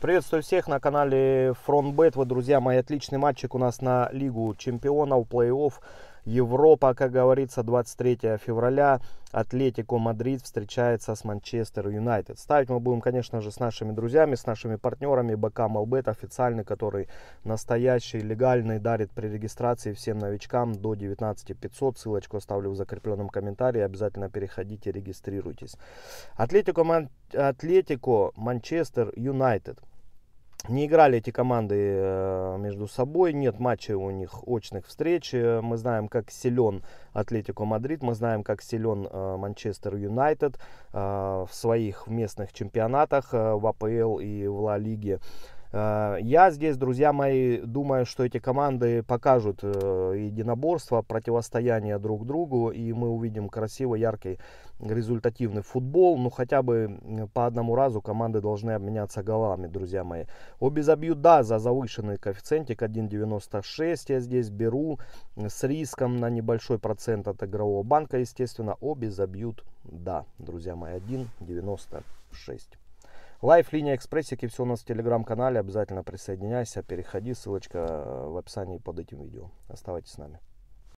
Приветствую всех на канале FrontBet. Вы, друзья мои, отличный матчик у нас на Лигу Чемпионов, плей-офф. Европа, как говорится, 23 февраля. Атлетико Мадрид встречается с Манчестер Юнайтед. Ставить мы будем, конечно же, с нашими друзьями, с нашими партнерами. БК Малбет официальный, который настоящий, легальный, дарит при регистрации всем новичкам до 19 500. Ссылочку оставлю в закрепленном комментарии. Обязательно переходите, регистрируйтесь. Атлетико, Атлетико Манчестер Юнайтед. Не играли эти команды э, между собой, нет матчей у них очных встреч. Э, мы знаем, как силен Атлетико Мадрид, мы знаем, как силен э, Манчестер Юнайтед в своих местных чемпионатах в АПЛ и в Ла Лиге. Э, я здесь, друзья мои, думаю, что эти команды покажут э, единоборство, противостояние друг другу, и мы увидим красивый, яркий, результативный футбол. Ну, хотя бы по одному разу команды должны обменяться голами, друзья мои. Обе забьют, да, за завышенный коэффициентик 1.96 я здесь беру с риском на небольшой процент от игрового банка, естественно. Обе забьют, да, друзья мои, 1.96. Лайф, линия экспрессики, все у нас в телеграм-канале. Обязательно присоединяйся, переходи, ссылочка э, в описании под этим видео. Оставайтесь с нами.